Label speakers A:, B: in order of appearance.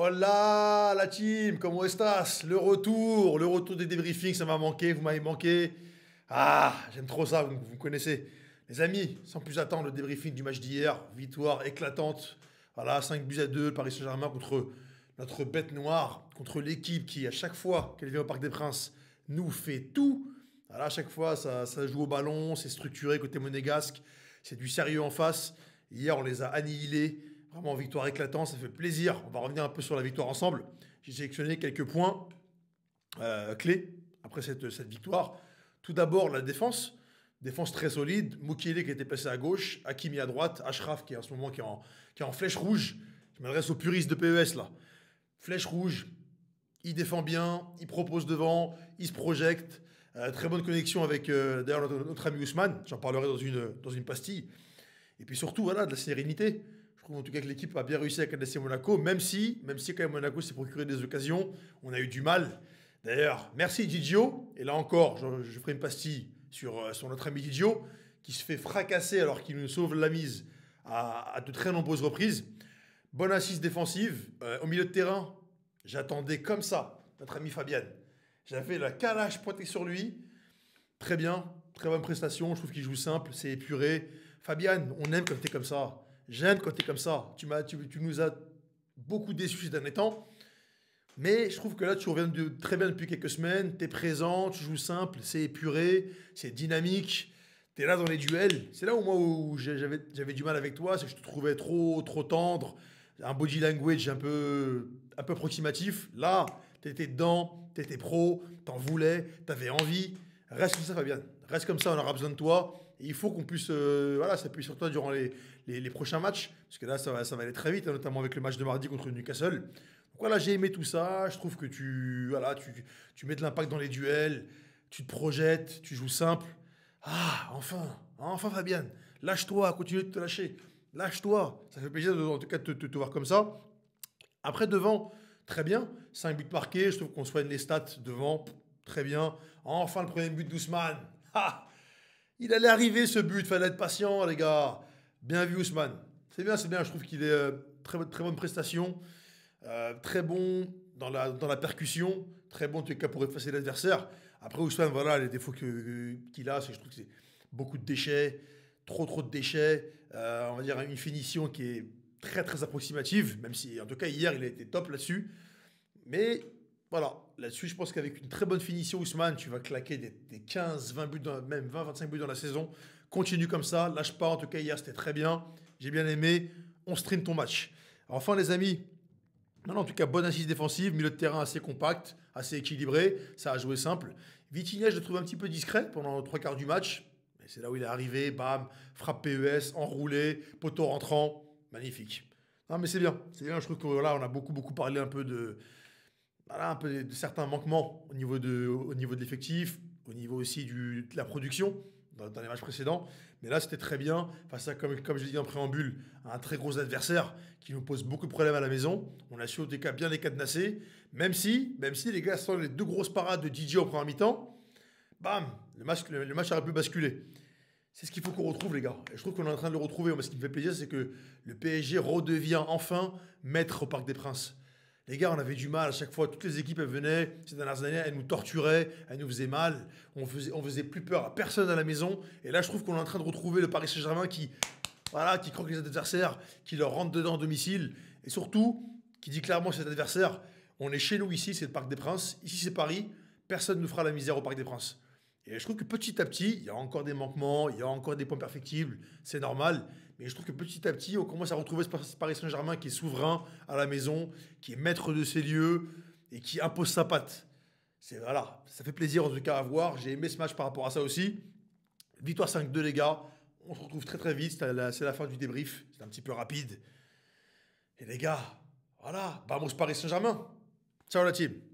A: Hola la team, comment estas Le retour, le retour des débriefings, ça m'a manqué, vous m'avez manqué. Ah, j'aime trop ça, vous, connaissez. Les amis, sans plus attendre, le débriefing du match d'hier, victoire éclatante. Voilà, 5 buts à 2, Paris Saint-Germain contre notre bête noire, contre l'équipe qui, à chaque fois qu'elle vient au Parc des Princes, nous fait tout. Voilà, à chaque fois, ça joue au ballon, c'est structuré côté monégasque, c'est du sérieux en face. Hier, on les a annihilés. Vraiment, victoire éclatante, ça fait plaisir. On va revenir un peu sur la victoire ensemble. J'ai sélectionné quelques points euh, clés après cette, cette victoire. Tout d'abord, la défense. Défense très solide. Moukielé qui était passé à gauche, Hakimi à droite, Ashraf qui est en ce moment qui est en, flèche rouge. Je m'adresse aux puristes de PES là. Flèche rouge, il défend bien, il propose devant, il se projecte. Euh, très bonne connexion avec euh, d'ailleurs notre, ami Ousmane, j'en parlerai dans une, dans une pastille. Et puis surtout, voilà, de la sérénité en tout cas que l'équipe a bien réussi à Monaco, même si, même si quand même Monaco s'est procuré des occasions, on a eu du mal. D'ailleurs, merci Didio. Et là encore, je, ferai une pastille sur, euh, sur, notre ami Didio, qui se fait fracasser alors qu'il nous sauve la mise à, de très nombreuses reprises. Bonne assise défensive. Euh, au milieu de terrain, j'attendais comme ça notre ami Fabian. J'avais la calache pointée sur lui. Très bien, très bonne prestation. Je trouve qu'il joue simple, c'est épuré. Fabien, on aime quand t'es comme ça. J'aime quand tu es comme ça, tu, nous as beaucoup déçus ces derniers temps. Mais je trouve que là, tu reviens de, très bien depuis quelques semaines. Tu es présent, tu joues simple, c'est épuré, c'est dynamique. Tu es là dans les duels. C'est là où moi où j'avais, du mal avec toi, c'est que je te trouvais trop, trop tendre, un body language un peu, un peu approximatif. Là, tu étais dedans, tu étais pro, t'en voulais, tu avais envie. Reste comme ça, Fabien. Reste comme ça, on aura besoin de toi il faut qu'on puisse euh, voilà, s'appuyer sur toi durant les, prochains matchs, parce que là, ça va, ça aller très vite, hein, notamment avec le match de mardi contre Newcastle. Donc voilà, j'ai aimé tout ça. Je trouve que tu, voilà, tu, tu mets de l'impact dans les duels, tu te projettes, tu joues simple. Ah, enfin, enfin Fabienne, lâche-toi, continue de te lâcher. Lâche-toi. Ça fait plaisir de, en tout cas de te, te, voir comme ça. Après, devant, très bien. 5 buts marqués, je trouve qu'on soigne les stats devant, très bien. Enfin, le premier but d'Ousmane. Ah, il allait arriver ce but, fallait être patient, les gars. Bien vu, Ousmane. C'est bien, c'est bien. Je trouve qu'il est euh, très, très bonne prestation. Euh, très bon dans la, dans la percussion. Très bon, en tout cas, pour effacer l'adversaire. Après, Ousmane, voilà, les défauts qu'il a, c'est je trouve que c'est beaucoup de déchets, trop, trop de déchets. Euh, on va dire une finition qui est très, très approximative, même si, en tout cas, hier, il a été top là-dessus. Mais voilà, là-dessus, je pense qu'avec une très bonne finition, Ousmane, tu vas claquer des, 15, 20 buts, dans, même 20, 25 buts dans la saison. Continue comme ça, lâche pas. En tout cas, hier, c'était très bien. J'ai bien aimé. On stream ton match. Enfin, les amis, non, en tout cas, bonne assise défensive, milieu de terrain assez compact, assez équilibré. Ça a joué simple. Vitinha, je le trouve un petit peu discret pendant trois quarts du match. Mais c'est là où il est arrivé. Bam, frappe PES, enroulé, poteau rentrant. Magnifique. Non, mais c'est bien. C'est bien. Je trouve que là, on a beaucoup, beaucoup parlé un peu de voilà, un peu de certains manquements au niveau de, au niveau de l'effectif, au niveau aussi de la production dans, les matchs précédents. Mais là, c'était très bien face à, comme, comme je l'ai dit en préambule, un très gros adversaire qui nous pose beaucoup de problèmes à la maison. On a su au cas bien les cadenasser, même si, même si les gars sont les deux grosses parades de DJ au premier mi-temps, bam, le match, le, match aurait pu basculer. C'est ce qu'il faut qu'on retrouve, les gars. Et je trouve qu'on est en train de le retrouver. ce qui me fait plaisir, c'est que le PSG redevient enfin maître au Parc des Princes. Les gars, on avait du mal à chaque fois. Toutes les équipes, elles venaient. Ces dernières années, elles nous torturaient, elles nous faisaient mal. On faisait, on faisait plus peur à personne à la maison. Et là, je trouve qu'on est en train de retrouver le Paris Saint-Germain qui, voilà, qui croque les adversaires, qui leur rentre dedans en domicile. Et surtout, qui dit clairement à cet adversaire on est chez nous ici, c'est le Parc des Princes. Ici, c'est Paris. Personne ne fera la misère au Parc des Princes. Et je trouve que petit à petit, il y a encore des manquements, il y a encore des points perfectibles, c'est normal. Mais je trouve que petit à petit, on commence à retrouver ce Paris Saint-Germain qui est souverain à la maison, qui est maître de ses lieux et qui impose sa patte. C'est voilà, ça fait plaisir en tout cas à voir. J'ai aimé ce match par rapport à ça aussi. Victoire 5-2 les gars. On se retrouve très très vite. C'est la, fin du débrief. C'est un petit peu rapide. Et les gars, voilà, vamos Paris Saint-Germain. Ciao la team.